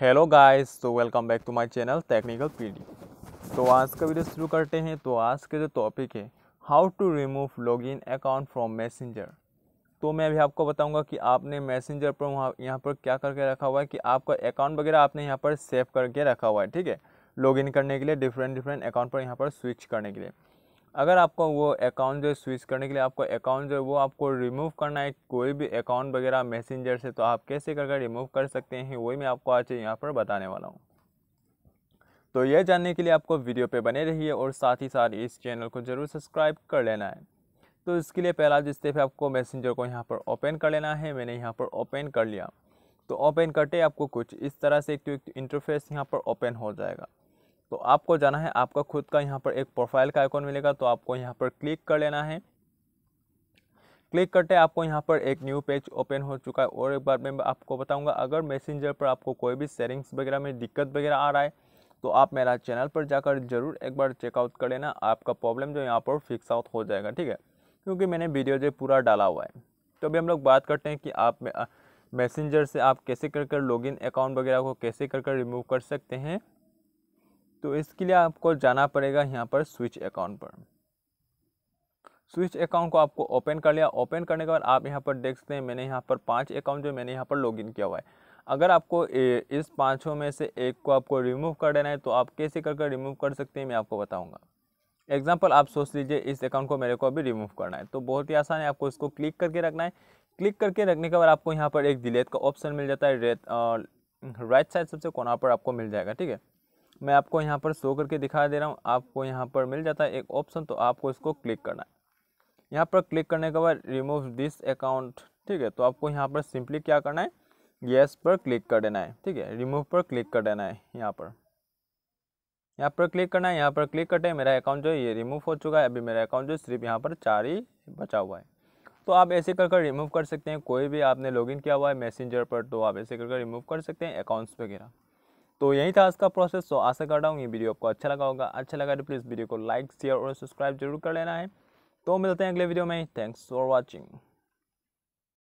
hello guys तो welcome back to my channel technical PD तो आज का वीडियो शुरू करते हैं तो आज का जो टॉपिक है how to remove login account from messenger तो मैं अभी आपको बताऊंगा कि आपने मैसेंजर पर वहाँ यहाँ पर क्या करके रखा हुआ है कि आपका अकाउंट वगैरह आपने यहाँ पर सेव करके रखा हुआ है ठीक है लॉग करने के लिए डिफरेंट डिफरेंट अकाउंट पर यहाँ पर स्विच करने के लिए अगर आपको वो अकाउंट जो है स्विच करने के लिए आपको अकाउंट जो है वो आपको रिमूव करना है कोई भी अकाउंट वगैरह मैसेंजर से तो आप कैसे करके रिमूव कर सकते हैं वही मैं आपको आज यहाँ पर बताने वाला हूँ तो यह जानने के लिए आपको वीडियो पे बने रहिए और साथ ही साथ इस चैनल को ज़रूर सब्सक्राइब कर लेना है तो इसके लिए पहला जिस स्टेप आपको मैसेंजर को यहाँ पर ओपन कर लेना है मैंने यहाँ पर ओपन कर लिया तो ओपन करते आपको कुछ इस तरह से एक इंटरफेस यहाँ पर ओपन हो जाएगा तो आपको जाना है आपका खुद का यहाँ पर एक प्रोफाइल का आइकॉन मिलेगा तो आपको यहाँ पर क्लिक कर लेना है क्लिक करते आपको यहाँ पर एक न्यू पेज ओपन हो चुका है और एक बार मैं आपको बताऊँगा अगर मैसेंजर पर आपको कोई भी सेटिंग्स वगैरह में दिक्कत वगैरह आ रहा है तो आप मेरा चैनल पर जाकर ज़रूर एक बार चेकआउट कर लेना आपका प्रॉब्लम जो यहाँ पर फिक्स आउट हो जाएगा ठीक है क्योंकि मैंने वीडियो जो पूरा डाला हुआ है तो अभी हम लोग बात करते हैं कि आप मैसेंजर से आप कैसे कर कर लॉगिन अकाउंट वगैरह को कैसे कर कर रिमूव कर सकते हैं तो इसके लिए आपको जाना पड़ेगा यहाँ पर स्विच अकाउंट पर स्विच अकाउंट को आपको ओपन कर लिया ओपन करने के बाद आप यहाँ पर देख सकते हैं मैंने यहाँ पर पांच अकाउंट जो मैंने यहाँ पर लॉगिन किया हुआ है अगर आपको इस पांचों में से एक को आपको रिमूव कर देना है तो आप कैसे करके रिमूव कर सकते हैं मैं आपको बताऊँगा एग्जाम्पल आप सोच लीजिए इस अकाउंट को मेरे को अभी रिमूव करना है तो बहुत ही आसान है आपको इसको क्लिक करके रखना है क्लिक करके रखने के बाद आपको यहाँ पर एक डिलेट का ऑप्शन मिल जाता है राइट साइड सबसे कोना पर आपको मिल जाएगा ठीक है मैं आपको यहाँ पर शो करके दिखा दे रहा हूँ आपको यहाँ पर मिल जाता है एक ऑप्शन तो आपको इसको क्लिक करना है यहाँ पर क्लिक करने के बाद रिमूव दिस अकाउंट ठीक है तो आपको यहाँ पर सिंपली क्या करना है येस पर क्लिक कर देना है ठीक है रिमूव पर क्लिक कर देना है यहाँ पर यहाँ पर क्लिक करना है यहाँ पर क्लिक करते हैं मेरा अकाउंट जो है ये रिमूव हो चुका है अभी मेरा अकाउंट जो सिर्फ यहाँ पर चार ही बचा हुआ है तो आप ऐसे कर कर रिमूव कर सकते हैं कोई भी आपने लॉगिन किया हुआ है मैसेंजर पर तो आप ऐसे कर कर रिमूव कर सकते हैं अकाउंट्स वगैरह तो यही था आज का प्रोसेस तो आशा कर रहा हूँ ये वीडियो आपको अच्छा लगा होगा अच्छा लगा तो प्लीज़ वीडियो को लाइक शेयर और सब्सक्राइब जरूर कर लेना है तो मिलते हैं अगले वीडियो में थैंक्स फॉर वॉचिंग